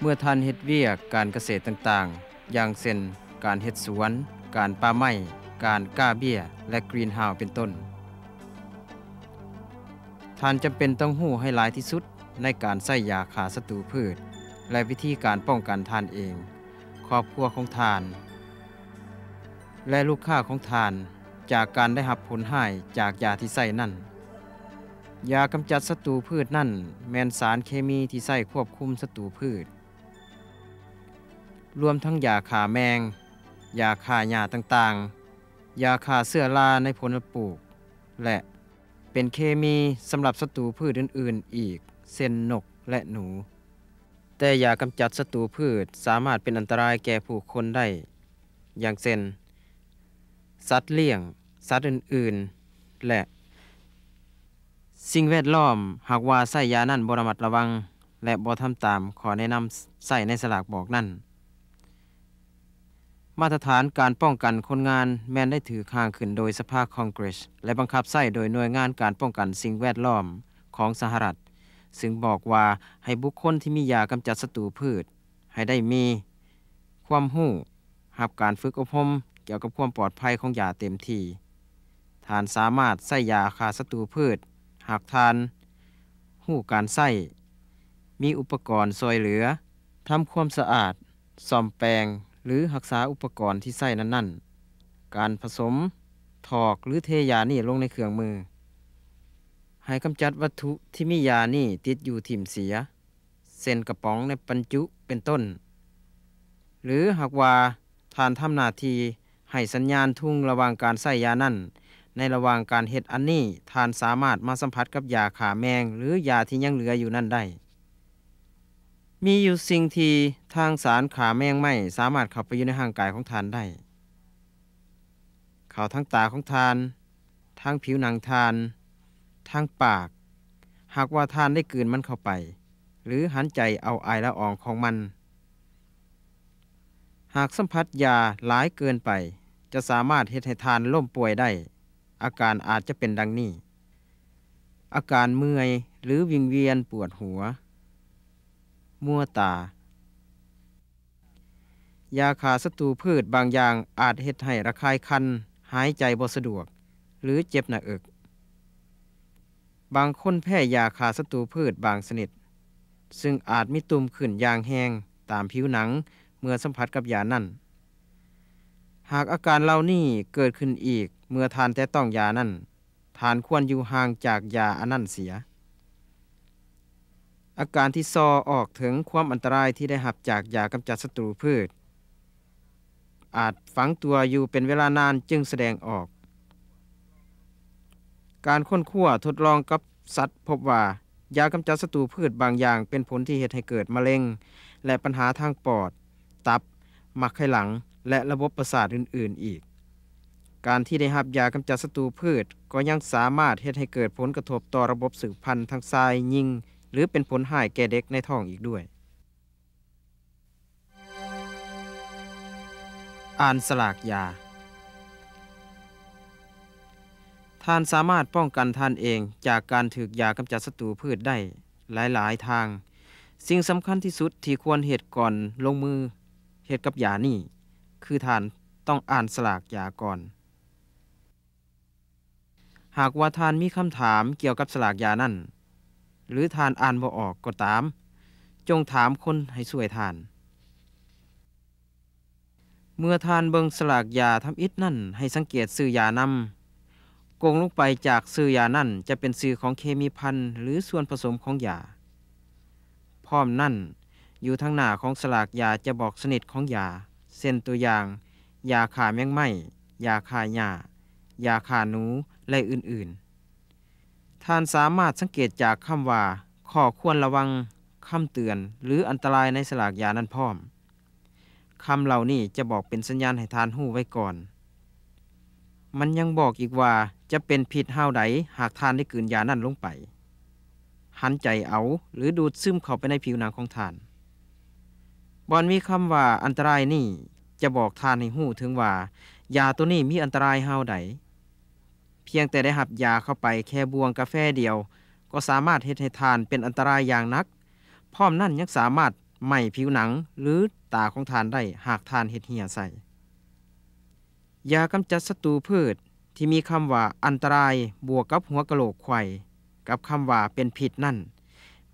เมื่อท่านเฮ็ดเวียกการเกษตรต่างๆ อย่างเช่นการเฮ็ดสวน การป่าไม้ การก้าเบี้ย และกรีนเฮาเป็นต้นท่านจำเป็นต้องหู้ให้หลายที่สุดในการใส่ยาขาศัตรูพืช และวิธีการป้องกันทานเอง ครอบครัวของทาน และลูกค้าของทานจากการได้หับผลหายจากยาที่ใส่นั่นยากำจัดศัตรูพืชนั่น แมนสารเคมีที่ใส่ควบคุมศัตรูพืช รวมทั้งยาขาแมง ยาขาหญ้าต่างๆ ยาขาเสื้อลาในผลปลูก และเป็นเคมีสำหรับศัตรูพืชอื่นๆ อีกเช่นนกและหนู แต่ยากำจัดศัตรูพืชสามารถเป็นอันตรายแก่ผู้คนได้ อย่างเช่นสัตว์เลี้ยง สัตว์อื่นๆ และสิ่งแวดล้อม หากว่าใส่ยานั่นบระมัดระวัง และบ่ทำตามขอแนะนำใส่ในสลากบอกนั่นมาตรฐานการป้องกันคนงานแม้นได้ถือข้างขึ้นโดยสภาคองเกรสและบังคับใส่โดยหน่วยงานการป้องกันสิ่งแวดล้อมของสหรัฐ ซึ่งบอกว่าให้บุคคลที่มียากำจัดศัตรูพืช ให้ได้มีความหู้หับการฝึกอบรมเกี่ยวกับความปลอดภัยของยาเต็มที่ทานสามารถใส่ยาฆ่าศัตรูพืช หากทาน หู้การใส่มีอุปกรณ์ซอยเหลือ ทำความสะอาด ซ่อมแปลง หรือรักษาอุปกรณ์ที่ใส่นั้น ๆ การผสม ถอกหรือเทยานี่ลงในเครื่องมือ ให้กำจัดวัตถุที่มียานี่ติดอยู่ถิ่มเสียเซ็นกระป๋องในปัญจุเป็นต้น หรือหากว่าทานทำนาทีให้สัญญาณทุ่งระว่างการใส่ยานั่น ในระหว่างการเห็ดอันนี้ทานสามารถมาสัมผัสกับยาขาแมงหรือยาที่ยังเหลืออยู่นั่นได้ มีอยู่สิ่งที่ทางสารขาแมงไม่ สามารถเข้าไปอยู่ในห่างกายของทานได้ เขาทั้งตาของทานทั้งผิวหนังทานทั้งปาก หากว่าทานได้กลืนมันเข้าไป หรือหันใจเอาไอละอองของมันหากสัมผัสยาหลายเกินไป จะสามารถเหตุให้ทานล่มป่วยได้ อาการอาจจะเป็นดังนี้ อาการเมื่อยหรือวิงเวียนปวดหัว มัวตา ยาขาศัตรูพืชบางอย่างอาจเหตุให้ระคายคัน หายใจบ่สะดวก หรือเจ็บหน้าอกบางคนแพ้ยาขาศัตรูพืชบางชนิดซึ่งอาจมีตุ่มขึ้นอย่างแห้งตามผิวหนังเมื่อสัมผัสกับยานั่น หากอาการเหล่านี้เกิดขึ้นอีกเมื่อทานแต่ต้องยานั่นทานควรอยู่ห่างจากยาอันนั่นเสีย อาการที่ซอออกถึงความอันตรายที่ได้หับจากยากำจัดศัตรูพืช อาจฝังตัวอยู่เป็นเวลานานจึงแสดงออก การค้นคว้าทดลองกับสัตว์ พบว่ายากำจัดศัตรูพืชบางอย่างเป็นผลที่เหตุให้เกิดมะเร็งและปัญหาทางปอดตับมักไขหลัง และระบบประสาทอื่น ๆ อีก การที่ได้รับยากำจัดศัตรูพืชก็ยังสามารถเฮ็ดให้เกิดผลกระทบต่อระบบสืบพันธุ์ทางทรายยิงหรือเป็นผลหายแก่เด็กในท้องอีกด้วย อ่านสลากยา ท่านสามารถป้องกันท่านเองจากการถือยากำจัดศัตรูพืชได้ หลาย ๆ ทาง สิ่งสำคัญที่สุดที่ควรเหตุก่อนลงมือเฮ็ดกับยานี่ คือทานต้องอ่านสลากยาก่อน หากว่าทานมีคำถามเกี่ยวกับสลากยานั่น หรือทานอ่านบ่ออกก็ตาม จงถามคนให้ช่วยทาน เมื่อทานเบิงสลากยาทำอิดนั่นให้สังเกตซื้อยานำโกงลงไปจากซื้อยานั่นจะเป็นซื้อของเคมีพันหรือส่วนผสมของยา พร้อมนั่นอยู่ทางหน้า ของสลากยาจะบอกสนิทของยาเส้นตัวอย่าง ยาขาแมงไม้ยาขาหญ้ายาขาหนูและอื่นๆ ท่านสามารถสังเกตจากคำว่าข้อควรระวังคำเตือน หรืออันตรายในสลากยานั้นพร้อม คำเหล่านี้จะบอกเป็นสัญญาณให้ทานหู้ไว้ก่อน มันยังบอกอีกว่าจะเป็นผิดห้าวใดหากทานได้กืนยานั่นลงไป หันใจเอา หรือดูดซึมเข้าไปในผิวหนังของทานบอนมีคำว่าอันตรายนี่จะบอกทานให้หู้ถึงว่า ยาตัวนี้มีอันตรายเฮาใดเพียงแต่ได้หับยาเข้าไปแค่บวงกาแฟเดียว ก็สามารถเฮ็ดให้ทานเป็นอันตรายอย่างนัก พร้อมนั่นยังสามารถไหมผิวหนังหรือตาของทานได้หากทานเฮ็ดเหี่ยใส่ ยากำจัดศัตรูพืชที่มีคำว่า อันตรายบวกกับหัวกะโหลกไข่กับคำว่าเป็นผิดนั่น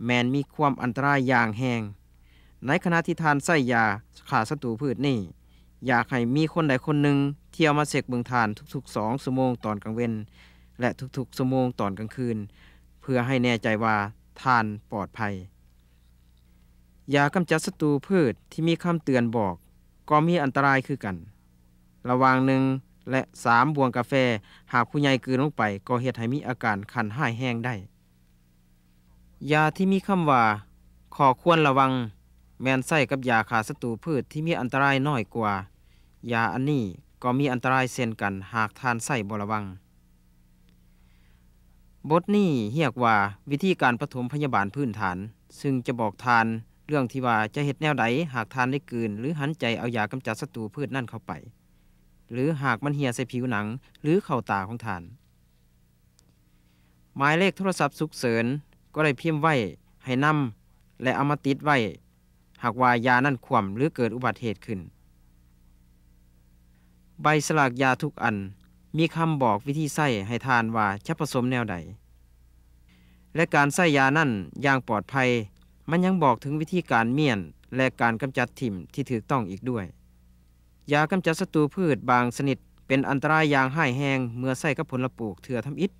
แมนมีความอันตรายอย่างแห้งในขณะที่ทานใส่ยาขาศัตรูพืชนี่อยากให้มีคนใดคนหนึ่งเที่ยวมาเสกเบืองทานทุกๆ สองสัโมงตอนกลางเวนและทุกๆสัโมงตอนกลางคืน เพื่อให้แน่ใจว่า ทานปลอดภัยยากำจัดศัตรูพืชที่มีคำเตือนบอก ก็มีอันตรายคือกัน ระวังหนึ่งและสามบวงกาแฟหากผู้ใหญ่กืนลงไป ก็เหตุให้มีอาการคันห้ายแห้งได้ ยาที่มีคำว่าขอควรระวังแมนไส้กับยาขาศัตรูพืชที่มีอันตรายน้อยกว่า ยาอันนี้ก็มีอันตรายเช่นกันหากทานไส้บระวัง บทนี้เรียกว่าวิธีการปฐมพยาบาลพื้นฐาน ซึ่งจะบอกทานเรื่องที่ว่าจะเห็ดแนวใดหากทานได้กืน หรือหันใจเอายากำจัดศัตรูพืชนั่นเข้าไป หรือหากมันเหี่ยใส่ผิวหนังหรือเข่าตาของทาน หมายเลขโทรศัพท์สุกเสริญก็ได้พิมพ์ไว้ให้นำและเอามาติดไว้หากว่ายานั่นขวมหรือเกิดอุบัติเหตุขึ้น ใบสลากยาทุกอันมีคำบอกวิธีใส่ให้ทานว่าชะผสมแนวใด และการใส่ยานั่นอย่างปลอดภัย มันยังบอกถึงวิธีการเมี่ยน และการกำจัดถิ่ม ที่ถูกต้องอีกด้วย ยากำจัดศัตรูพืชบางชนิดเป็นอันตรายอย่างห้ายแห้ง เมื่อใส่กับผลปลูกเถื่อทำอิด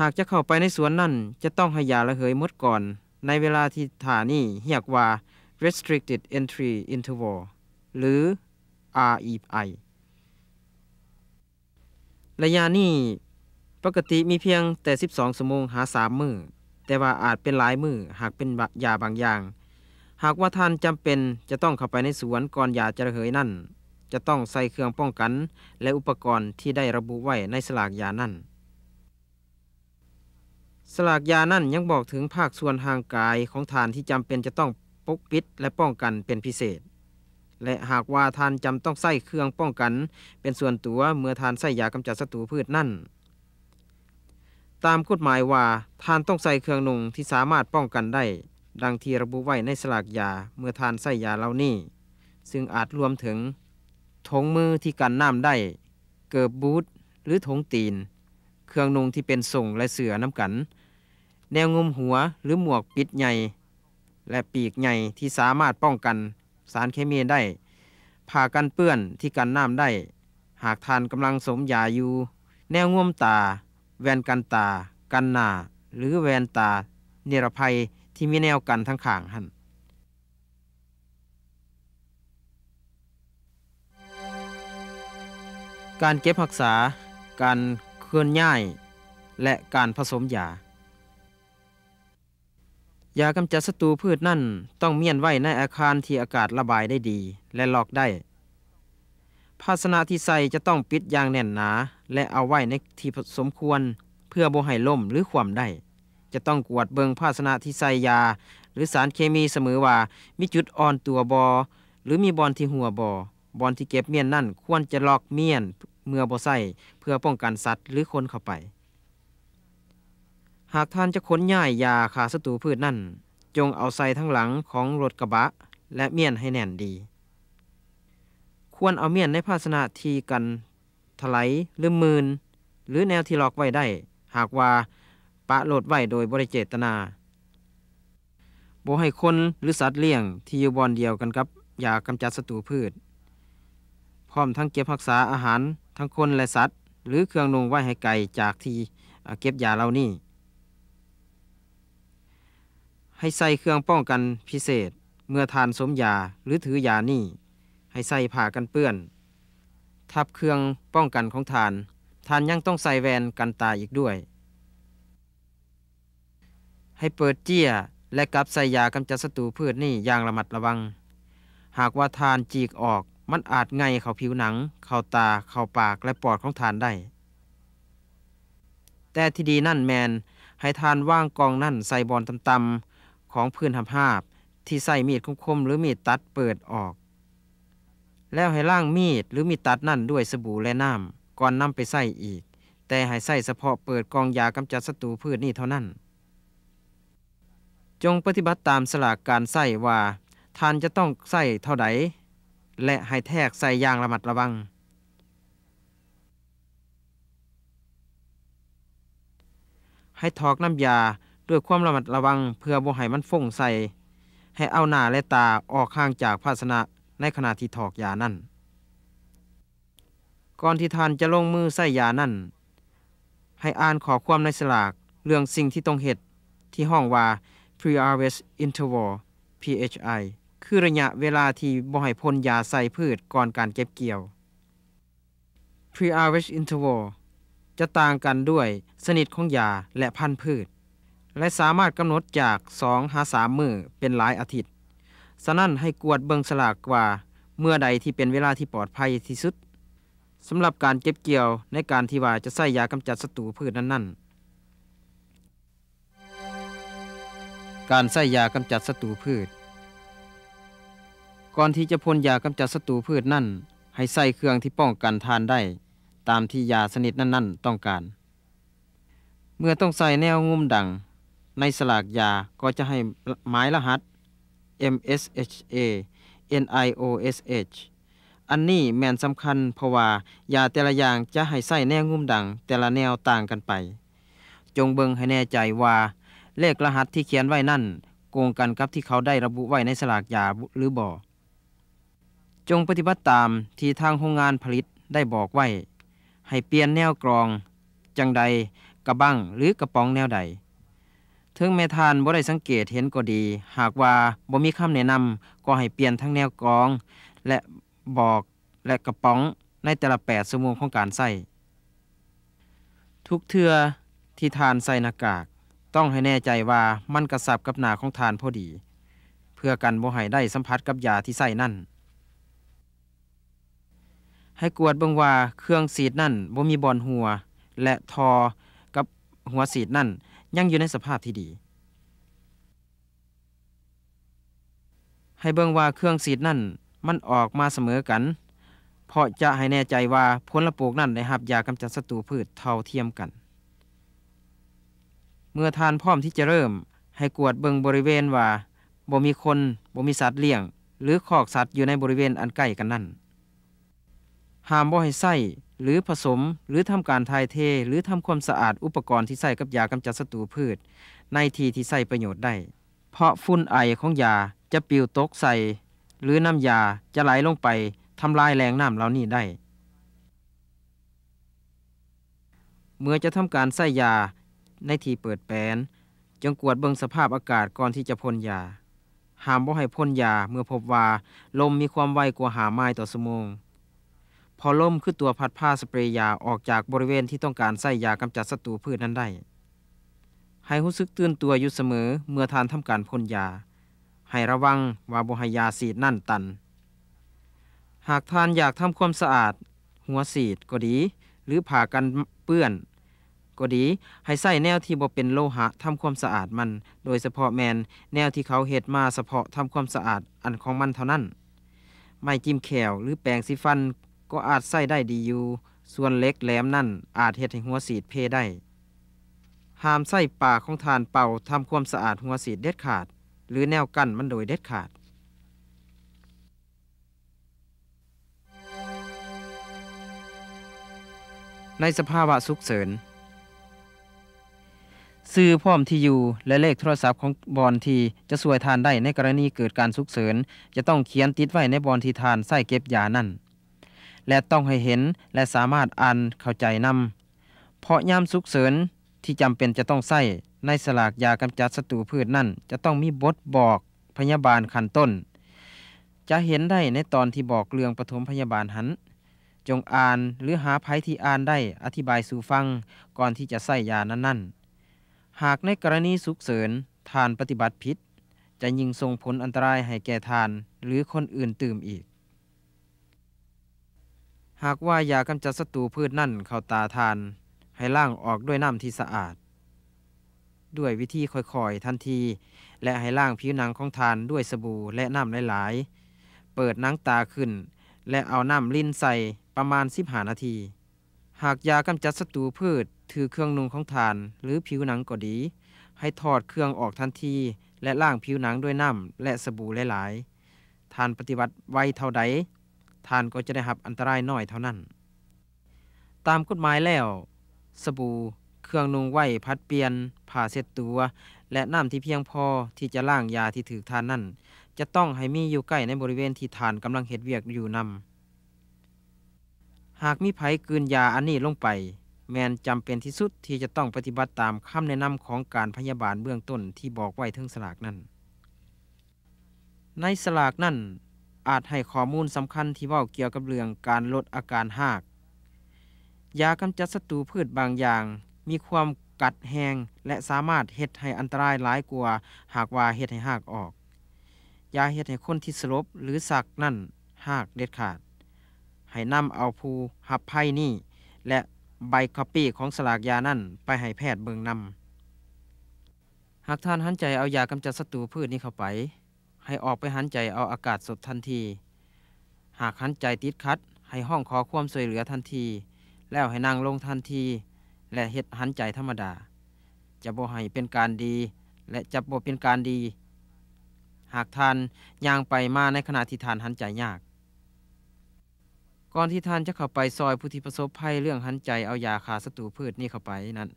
หากจะเข้าไปในสวนนั่นจะต้องให้ยาละเหยมดก่อนในเวลาที่ฐานี่เรียกว่า restricted entry interval หรือ REI ระยะนี้ ปกติมีเพียงแต่ 12สมงหา3มือแต่ว่าอาจเป็นหลายมือหากเป็นยาบางอย่าง หากว่าท่านจำเป็นจะต้องเข้าไปในสวนก่อนยาจะระเหยนั่น จะต้องใส่เครื่องป้องกัน และอุปกรณ์ที่ได้ระบุไว้ในสลากยานั่นสลากยานั่นยังบอกถึงภาคส่วนห่างกายของทานที่จำเป็นจะต้องปกปิดและป้องกันเป็นพิเศษ และหากว่าท่านจำต้องใส่เครื่องป้องกัน เป็นส่วนตัว เมื่อท่านใส่ยากำจัดศัตรูพืชนั่น ตามกฎหมายว่าท่านต้องใส่เครื่องนุ่งที่สามารถป้องกันได้ ดังที่ระบุไว้ในสลากยาเมื่อท่านใส่ยาเหล่านี้ ซึ่งอาจรวมถึง ถงมือที่กันน้ำได้ เกิบบูทหรือถงตีน เครื่องนุ่งที่เป็นส่งและเสือน้ำกัน แนวงุมหัวหรือหมวกปิดใหญ่และปีกใหญ่ที่สามารถป้องกันสารเคมีได้ผ่ากันเปื้อนที่กันน้ำได้ หากทานกำลังสมยาอยู่แนวง่วมตา แวนกันตา กันหนาหรือแวนตา เนรภัยที่มีแนวกันทั้งข่างหัน การเก็บรักษาการเคลื่อนย้ายและการผสมยายากำจัดศัตรูพืชนั่นต้องเมี่ยนไว้ในอาคารที่อากาศระบายได้ดี และลอกได้ ภาชนะที่ใส่จะต้องปิดอย่างแน่นหนา และเอาไว้ในที่สมควร เพื่อบ่ให้ล่มหรือความได้ จะต้องกวดเบิงภาชนะที่ใส่ยา หรือสารเคมีเสมอว่ามีจุดอ่อนตัวบอหรือมีบอลที่หัวบอบอลที่เก็บเมี่ยนนั่นควรจะลอกเมี่ยนเมื่อบ่ใส่เพื่อป้องกันสัตว์หรือคนเข้าไปหากท่านจะขนย้ายยาขาศัตรูพืชนั่น จงเอาใส่ทั้งหลังของรถกระบะ และเมี่ยนให้แน่นดี ควรเอาเมี่ยนในภาชนะที่กันถลายหรือมืน หรือแนวที่ลอกไว้ได้ หากว่าปะโหลดไว้โดยบริเจตนาบ่ให้คนหรือสัตว์เลี้ยง ที่อยู่บอนเดียวกันกับยากำจัดศัตรูพืช พร้อมทั้งเก็บรักษาอาหารทั้งคนและสัตว์ หรือเครื่องนุงไว้ให้ไกลจากที่เก็บยาเหล่านี้ให้ใส่เครื่องป้องกันพิเศษ เมื่อทานสมยาหรือถือยานี่ให้ใส่ผ้ากันเปื้อน ทับเครื่องป้องกันของทานทานยังต้องใส่แวนกันตาอีกด้วย ให้เปิดเจี้ย และกับใส่ยากำจัดศัตรูพืชนี่อย่างระมัดระวัง หากว่าทานจีกออกมันอาจไงเข้าผิวหนัง เข้าตาเข้าปากและปอดของทานได้ แต่ที่ดีนั่นแมนให้ทานว่างกองนั่นใส่บอลตำตำของพื้นหับหาบที่ใส่มีดคมๆหรือมีดตัดเปิดออก แล้วให้ล่างมีดหรือมีดตัดนั่นด้วยสบู่และน้ำก่อนนำไปใส่อีก แต่ให้ใส่เฉพาะเปิดกองยากำจัดศัตรูพืชนี่เท่านั้น จงปฏิบัติตามสลากการใส่ว่าทานจะต้องใส่เท่าใดและให้แทกใส่ยางระมัดระวัง ให้ทอกน้ำยาด้วยความระมัดระวังเพื่อบ่ให้มันฟงใส่ให้เอาหน้าและตาออกข้างจากภาชนะในขณะที่ถอกยานั่น ก่อนที่ท่านจะลงมือใส่ยานั่น ให้อ่านขอความในสลากเรื่องสิ่งที่ต้องเหตุที่ห้องว่า pre-harvest interval PHI คือระยะเวลาที่บ่ให้พ่นยาใส่พืชก่อนการเก็บเกี่ยว pre-harvest interval จะต่างกันด้วยสนิทของยาและพันธุ์พืชและสามารถกำหนดจากสองหาามือเป็นหลายอาทิตย์สะนั่นให้กวดเบิงสลากกว่า เมื่อใดที่เป็นเวลาที่ปลอดภัยที่สุดสำหรับการเก็บเกี่ยวในการที่ว่าจะใส่ยากำจัดศัตรูพืชนั้น ๆ การใส่ยากำจัดศัตรูพืช ก่อนที่จะพ่นยากำจัดศัตรูพืชนั่น ให้ใส่เครื่องที่ป้องกันทานได้ ตามที่ยาสนิทนั่นๆ ต้องการ เมื่อต้องใส่แนวงุ้มดังในสลากยาก็จะให้หมายรหัส MSHA NIOSH อันนี้แม่นสำคัญเพราะว่ายาแต่ละอย่างจะให้ใส่แนวงุ่มดังแต่ละแนวต่างกันไป จงเบิงให้แน่ใจว่าเลขรหัสที่เขียนไว้นั่นโกงกันกับที่เขาได้ระบุไว้ในสลากยาหรือบ่จงปฏิบัติตามที่ทางโรงงานผลิตได้บอกไว้ ให้เปลี่ยนแนวกรอง จังใด กระบังหรือกระป๋องแนวใดถึงแม่ทานบ่ได้สังเกตเห็นก็ดี หากว่าบ่มีคาแนะนำก็ให้เปลี่ยนทั้งแนวกอง และบอกและกระป๋องในแต่ละ8ชั่วโมงของการใส่ทุกเทือที่ทานใส่หน้ากากต้องให้แน่ใจว่ามันกระสับกับหนาของทานพอดี เพื่อกันบ่ให้ได้สัมผัสกับยาที่ใส่นั่น ให้กวดเบิ่งว่าเครื่องสีดนั่นบ่มีบอลหัวและทอกับหัวสีดนั่นยังอยู่ในสภาพที่ดี ให้เบิ่งว่าเครื่องสีดนั่นมันออกมาเสมอกัน เพราะจะให้แน่ใจว่าผลละปลูกนั่นได้รับยากำจัดศัตรูพืชเท่าเทียมกัน เมื่อทานพร้อมที่จะเริ่มให้กวดเบิ่งบริเวณว่าบ่มีคนบ่มีสัตว์เลี้ยง หรือคอกสัตว์อยู่ในบริเวณอันใกล้กันนั่นห้ามบ่ให้ไส้หรือผสมหรือทำการทายเทหรือทำความสะอาดอุปกรณ์ที่ใส่กับยากำจัดศัตรูพืชในที่ที่ใส่ประโยชน์ได้ เพราะฝุ่นไอของยาจะปิวตกใส่ หรือน้ำยาจะไหลลงไปทำลายแรงน้ำเหล่านี้ได้ เมื่อจะทำการใส่ยาในที่เปิดแปนจงกวดเบิงสภาพอากาศก่อนที่จะพ่นยาห้ามบ่ให้พ่นยาเมื่อพบว่าลมมีความไวกว่าหาไม้ต่อสมองพอล่มคือตัวพัดผ้าสเปรย์ยาออกจากบริเวณที่ต้องการใส่ยากำจัดศัตรูพืชนั้นได้ ให้รู้สึกตื่นตัวอยู่เสมอเมื่อทานทำการพ่นยา ให้ระวังว่าบ่ให้ยาสีดนั่นตัน หากทานอยากทำความสะอาด หัวสีดก็ดี หรือผ่ากันเปื้อนก็ดีให้ใส่แนวที่บ่เป็นโลหะทำความสะอาดมัน โดยเฉพาะแมนแนวที่เขาเห็ดมาเฉพาะทำความสะอาดอันของมันเท่านั้น ไม่จิ้มแขวหรือแปรงสีฟันก็อาจใส่ได้ดีอยู่ ส่วนเล็กแหลมนั่น อาจเฮ็ดให้หัวสีดเพได้ หามใส่ปากของทานเป่าทำความสะอาดหัวสีดเด็ดขาด หรือแนวกั้นมันโดยเด็ดขาด ในสภาวะสุกเสริญซื้อพร้อมที่อยู่และเลขโทรศัพท์ของบอลทีจะสวยทานได้ในกรณีเกิดการสุกเสริญ จะต้องเขียนติดไว้ ในบอลทีทานใส่เก็บยานั่นและต้องให้เห็นและสามารถอ่าน เข้าใจนำเพราะยามสุกเสริญที่จำเป็นจะต้องใส่ในสลากยากำจัดศัตรูพืชนั่นจะต้องมีบทบอกพยาบาลขั้นต้น จะเห็นได้ในตอนที่บอกเรื่องปฐมพยาบาลหันจงอ่านหรือหาภัยที่อ่านได้อธิบายสู่ฟัง ก่อนที่จะใส่ยานั้นนหากในกรณีสุกเสริญทานปฏิบัติผิดจะยิงส่งผลอันตรายให้แก่ทานหรือคนอื่นตื่มอีกหากว่ายากำจัดศัตรูพืชนั่นเข้าตาทาน ให้ล่างออกด้วยน้ำที่สะอาด ด้วยวิธีค่อยๆทันที และให้ล่างผิวหนังของทานด้วยสบู่และน้ำหลายๆ เปิดหนังตาขึ้น และเอาน้ำลิ้นใส่ประมาณ15นาที หากยากำจัดศัตรูพืชถือเครื่องนุ่งของทานหรือผิวหนังก็ดี ให้ถอดเครื่องออกทันทีและล่างผิวหนังด้วยน้ำและสบู่หลายๆทานปฏิบัติไวเท่าใดท่านก็จะได้รับอันตรายน้อยเท่านั้น ตามกฎหมายแล้ว สบู่เครื่องนุ่งไหวพัดเปลี่ยนผ้าเช็ดตัว และน้ำที่เพียงพอ ที่จะล้างยาที่ถือทานนั่น จะต้องให้มีอยู่ใกล้ในบริเวณที่ทานกำลังเหตุเวียกอยู่นำหากมีไผกืนยาอันนี้ลงไป แมนจำเป็นที่สุดที่จะต้องปฏิบัติตามคำแนะนำของการพยาบาลเบื้องต้นที่บอกไว้ถึงสลากนั้น ในสลากนั่นอาจให้ข้อมูลสำคัญที่ว้าเกี่ยวกับเรื่องการลดอาการหาก ยากำจัดศัตรูพืชบางอย่างมีความกัดแหงและสามารถเฮ็ดให้อันตรายหลายกว่าหากว่าเฮ็ดให้หากออก ยาเฮ็ดให้คนที่สลบหรือสักนั่นหากเด็ดขาด ให้นำเอาภู หับไพ่นี่และใบคัปปี้ของสลากยานั่นไปให้แพทย์เบิงนำหากท่านหันใจเอายากำจัดศัตรูพืชนี้เข้าไปให้ออกไปหันใจเอาอากาศสดทันที หากหันใจติดคัด ให้ห้องขอ ความช่วยเหลือทันที แล้วให้นั่งลงทันที และเฮ็ดหันใจธรรมดา จะบ่ให้เป็นการดี และจะบ่เป็นการดี หากทานย่างไปมาในขณะที่ทานหันใจยาก ก่อนที่ท่านจะเข้าไปซอยผู้ที่ประสบภัยเรื่องหันใจเอายาขาศัตรูพืชนี่เข้าไปนั้น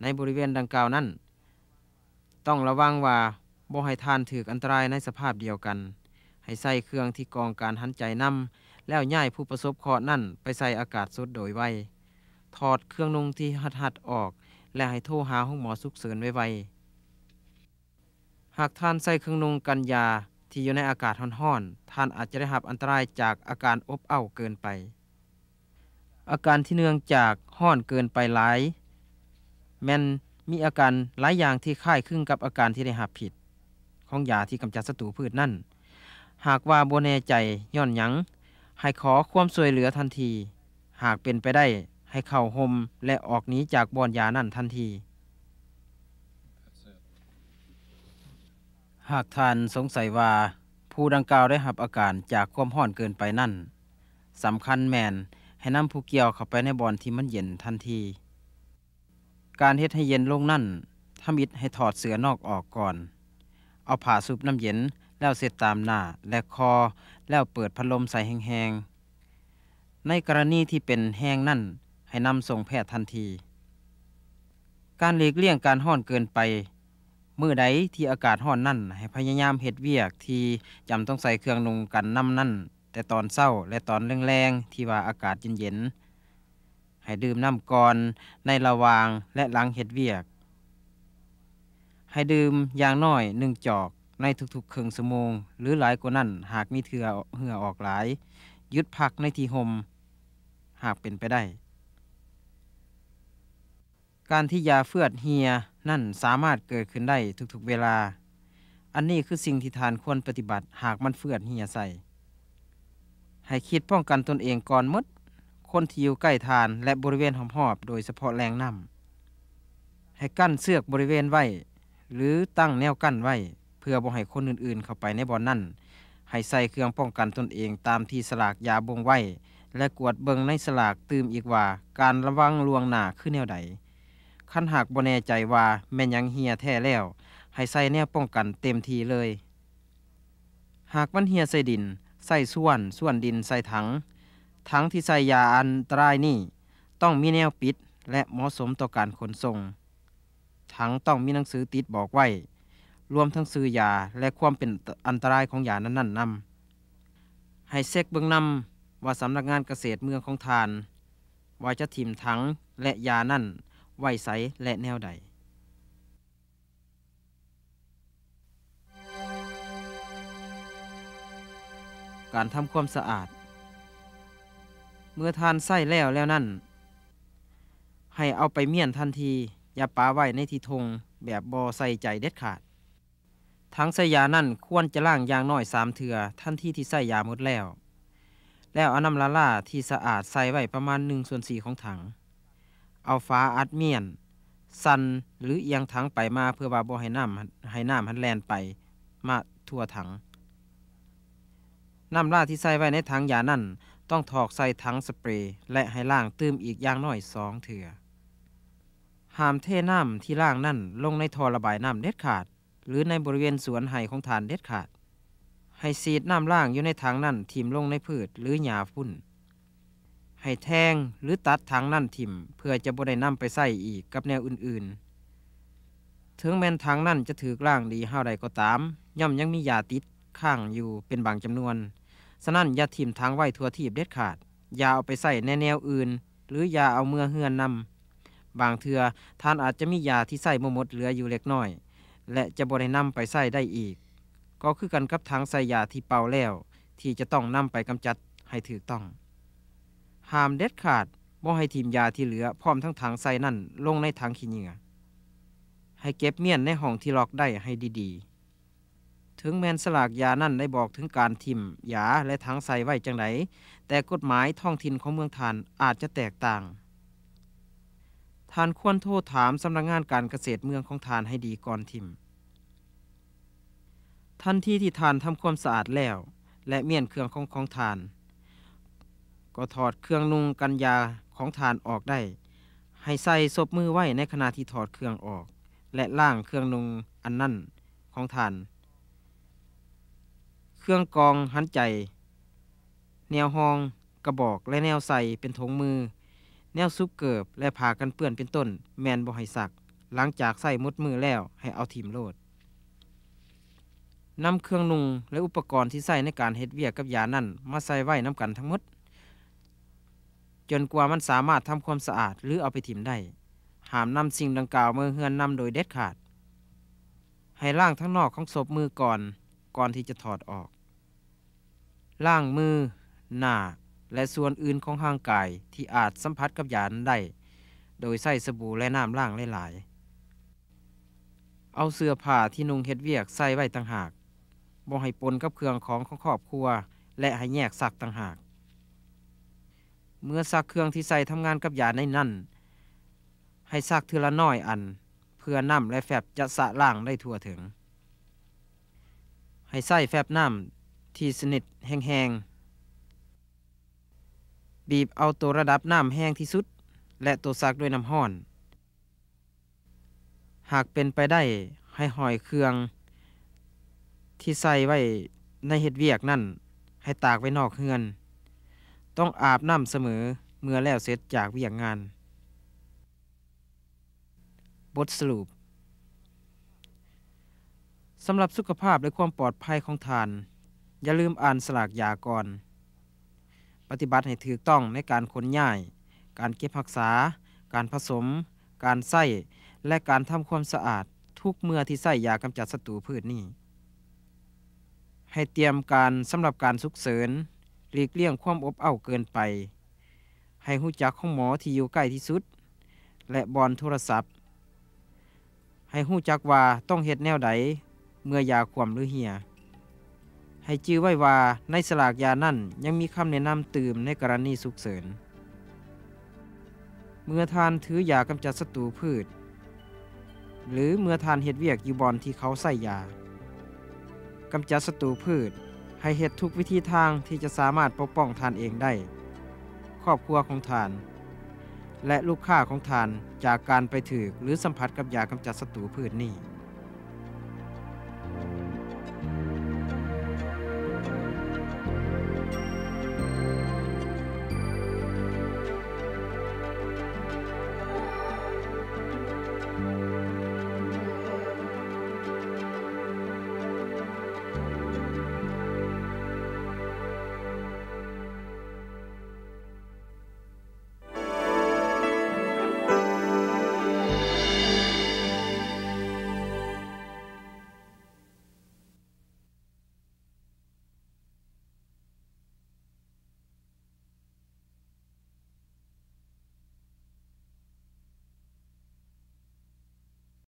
ในบริเวณดังกล่าวนั้น ต้องระวังว่าบ่ให้ทานถืออันตรายในสภาพเดียวกัน ให้ใส่เครื่องที่กองการหันใจนำแล้วย่ายผู้ประสบเคราะห์นั่นไปใส่อากาศสดโดยไวถอดเครื่องนุ่งที่หัดหัดออก และให้โทรหาห้องหมอสุกเสริญไวๆหากท่านใส่เครื่องนุ่งกันยาที่อยู่ในอากาศห้อนๆท่านอาจจะได้รับอันตรายจากอาการอบอ้าวเกินไป อาการที่เนื่องจากห้อนเกินไปหลาย แม่นมีอาการหลายอย่างที่คล้ายคลึงกับอาการที่ได้หับผิดของยาที่กำจัดศัตรูพืชนั่น หากว่าบ่แน่ใจย่อนหยัง ให้ขอความช่วยเหลือทันที หากเป็นไปได้ให้เข้าห่มและออกหนีจากบ่อนยานั่นทันที หากท่านสงสัยว่าผู้ดังกล่าวได้หับอาการจากความห้อนเกินไปนั่น สำคัญแมนให้นำผู้เกี่ยวเข้าไปในบ่อนที่มันเย็นทันที การเฮ็ดให้เย็นลงนั่นทาอิดให้ถอดเสือนอกออกก่อนเอาผ่าซุบน้ำเย็นแล้วเสร็จตามหน้าและคอแล้วเปิดพัดลมใส่แห้งๆในกรณีที่เป็นแห้งนั่นให้นำส่งแพทย์ทันที การหลีกเลี่ยงการห่อนเกินไปเมื่อใดที่อากาศห่อนนั่น ให้พยายามเห็ดเวียก ที่จำต้องใส่เครื่องนุ่งกันน้ำนั่น แต่ตอนเศร้าและตอนแรงๆที่ว่าอากาศเย็นๆให้ดื่มน้ำก่อน ในระหว่างและหลังเห็ดเวียกให้ดื่มอย่างน้อยหนึ่งจอกในทุกๆครึ่งสัปโมงหรือหลายกว่านั้นหากมีเถื่อเหื่อออกหลายยุดพักในที่หม่มหากเป็นไปได้ การที่ยาเฟือดเฮียนั่นสามารถเกิดขึ้นได้ทุกๆเวลา อันนี้คือสิ่งที่ทานควรปฏิบัติหากมันเฟือดเฮียใส่ให้คิดป้องกันตนเองก่อนมดคนที่อยู่ใกล้ทานและบริเวณหอมหอบโดยเฉพาะแรงน้ำให้กั้นเสือกบริเวณไว้หรือตั้งแนวกั้นไว้เพื่อบ่ให้คนอื่นๆเข้าไปในบ่อนนั่น ให้ใส่เครื่องป้องกันตนเองตามที่สลากยาบ่งไว้ และกวดเบิงในสลากตืมอีกว่าการระวังลวงหน้าคือแนวใดขั้นหากบ่แน่ใจว่าแม่นยังเฮียแท้แล้ว ให้ใส่แนวป้องกันเต็มทีเลย หากมันเฮียใส่ดิน ใส่ส่วนส่วนดินใส่ถังถังที่ใส่ยาอันตรายนี่ต้องมีแนวปิดและเหมาะสมต่อการขนส่งถั้งต้องมีหนังสือติดบอกไว้ รวมทั้งซื้อยาและความเป็นอันตรายของยานั้นนั่นนำให้เซ็กเบื้องนำว่าสำนักงานเกษตรเมืองของทาน ว่าจะถิ่มถังและยานั่นไว้ใสและแนวใด การทำความสะอาด เมื่อทานไส้แล้วแล้วนั่นให้เอาไปเมี่ยนทันทีอย่าปาไว้ในที่ทงแบบบอใส่ใจเด็ดขาด ทั้งใส่ยานั่นควรจะล่างยางน้อยสามเถือท่านที่ที่ใส่ยาหมดแล้ว แล้วเอาน้ำละล่าที่สะอาดใส่ไว้ประมาณหนึ่งส่วนสี่ของถัง เอาฟ้าอัดเมียน สันหรือเอียงถังไปมาเพื่อว่าบอให้น้ำให้น้ำหันแลนไปมาทั่วถัง น้ำล่าที่ใส่ไว้ในถังยานั่นต้องถอกใส่ถังสเปรย์และให้ล่างตื้มอีกอย่างน้อยสองเถื่อ้ามเทน้ำที่ล่างนั่นลงในท่อระบายน้ำเด็ดขาด หรือในบริเวณสวนไห่ของฐานเด็ดขาด ให้สีดน้ำล่างอยู่ในถังนั่นทิ่มลงในพืชหรือหญ้าพุ่น ให้แทงหรือตัดถังนั่นทิ่ม เพื่อจะบ่ได้นำไปใส่อีกกับแนวอื่นๆ ถึงแม้นถังนั่นจะถือล่างดีเท่าใดก็ตาม ย่อมยังมียาติดข้างอยู่เป็นบางจำนวนฉะนั้นยาทิ่มถังไว้ทั่วทีบเด็ดขาดยาเอาไปใส่ในแนวอื่น หรือยาเอาเมื่อเฮือนนำบางเทือท่านอาจจะมียาที่ใส่มหมดเหลืออยู่เล็กน้อย และจะบ่ให้นำไปใส่ได้อีก ก็คือกันกับท้งใส่ยาที่เป่าแล้ว ที่จะต้องนำไปกำจัดให้ถูกต้องห้ามเด็ดขาดบ่ให้ทีมยาที่เหลือพร้อมทั้งถังใส่นั่น ลงในถังขี้เหงื่อให้เก็บเมี่ยนในห้องที่ล็อกได้ให้ดีๆ ถึงแมนสลากยานั่นได้บอกถึงการทิมยาและถังใส่ไว้จังไดแต่กฎหมายท้องถิ่นของเมืองทานอาจจะแตกต่างท่านควรโทรถามสำนักงงานการเกษตรเมืองของทานให้ดีก่อนทิมทันทีที่ทานทำความสะอาดแล้ว และเมี่ยนเครื่องของของทาน ก็ถอดเครื่องนุ่งกันยาของทานออกได้ ให้ใส่ศพมือไว้ในขณะที่ถอดเครื่องออก และล่างเครื่องนุ่งอันนั่นของทาน เครื่องกองหันใจ แนวห้องกระบอกและแนวใส่เป็นถงมือแนวซุปเกิบและผ่ากันเปื้อนเป็นต้นแมนบ่ให้สัก หลังจากใส่มดมือแล้วให้เอาทีมโลดนำเครื่องนุงและอุปกรณ์ที่ใส่ในการเฮ็ดเวียกกับยานั่นมาใส่ไว้น้ำกันทั้งหมดจนกว่ามันสามารถทำความสะอาดหรือเอาไปถิมได้หามนำสิ่งดังกล่าวมือเฮือนนำโดยเด็ดขาด ให้ล่างทั้งนอกของศพมือก่อน ก่อนที่จะถอดออก ล่างมือหน้าและส่วนอื่นของร่างกาย ที่อาจสัมผัสกับยาน้ได้ โดยใส่สบู่และน้ำล้างหลาย ๆ เอาเสื้อผ้าที่นุ่งเฮ็ดเวียกใส่ไว้ต่างหาก บ่ให้ปนกับเครื่องของของครอบครัว และให้แยกซักต่างหาก เมื่อซักเครื่องที่ใส่ทำงานกับยาในนั่น ให้ซักทีละน้อยอัน เพื่อน้ำและแฟบจะสะล่างได้ทั่วถึง ให้ใส่แฟบน้ำที่สนิทแห้งๆบีบเอาตัวระดับน้ำแห้งที่สุดและตัวซักด้วยน้ำห้อน หากเป็นไปได้ให้หอยเครื่อง ที่ใส่ไว้ในเห็ดเวียกนั่นให้ตากไว้นอกเฮือน ต้องอาบน้ำเสมอเมื่อแล้วเสร็จจากเวียกงาน บทสรุปสำหรับสุขภาพและความปลอดภัยของทาน อย่าลืมอ่านสลากยาก่อนปฏิบัติให้ถูกต้องในการขนย้าย การเก็บรักษา การผสม การใส่และการทำความสะอาดทุกเมื่อที่ใส่ยากำจัดศัตรูพืชนี้ ให้เตรียมการสำหรับการสุกเสริญหลีกเลี่ยงความอบอ้าวเกินไป ให้หู้จักของหมอที่อยู่ใกล้ที่สุด และบอลโทรศัพท์ ให้หู้จักว่าต้องเห็ดแนวใดเมื่อยาความหรือเหี้ยให้จื้อไว้ว่าในสลากยานั่นยังมีคำแนะนำตื่มในกรณีสุกเสริญ เมื่อทานถือยากำจัดศัตรูพืช หรือเมื่อทานเห็ดเวียกอยู่บอนที่เขาใส่ยากำจัดศัตรูพืชให้เห็ดทุกวิธีทางที่จะสามารถปกป้องทานเองได้ ครอบครัวของทาน และลูกค้าของทานจากการไปถือหรือสัมผัสกับยากำจัดศัตรูพืชนี้